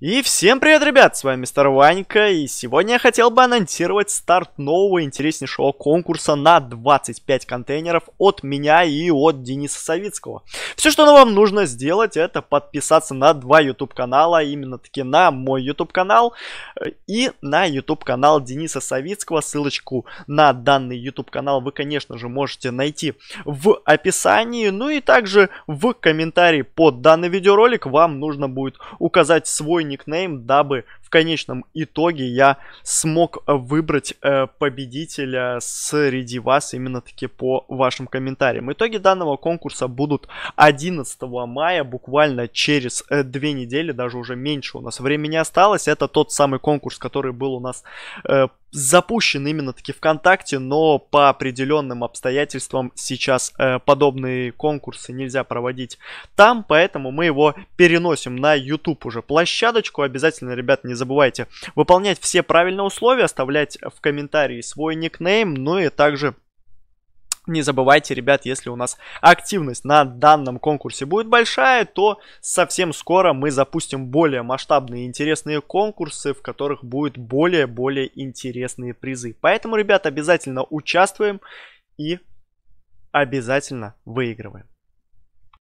И всем привет, ребят, с вами мистер Ванька, и сегодня я хотел бы анонсировать старт нового интереснейшего конкурса на 25 контейнеров от меня и от Дениса Савицкого. Все, что вам нужно сделать, это подписаться на два YouTube канала, именно таки на мой YouTube канал э, и на YouTube канал Дениса Савицкого. Ссылочку на данный YouTube канал вы, конечно же, можете найти в описании, ну и также в комментарии под данный видеоролик вам нужно будет указать свой никнейм, дабы в конечном итоге я смог выбрать э, победителя среди вас именно таки по вашим комментариям. Итоги данного конкурса будут 11 мая, буквально через э, две недели, даже уже меньше у нас времени осталось. Это тот самый конкурс, который был у нас э, запущен именно-таки ВКонтакте, но по определенным обстоятельствам сейчас э, подобные конкурсы нельзя проводить там, поэтому мы его переносим на YouTube уже площадочку. Обязательно, ребят, не забывайте выполнять все правильные условия, оставлять в комментарии свой никнейм, ну и также не забывайте, ребят, если у нас активность на данном конкурсе будет большая, то совсем скоро мы запустим более масштабные интересные конкурсы, в которых будут более-более интересные призы. Поэтому, ребят, обязательно участвуем и обязательно выигрываем.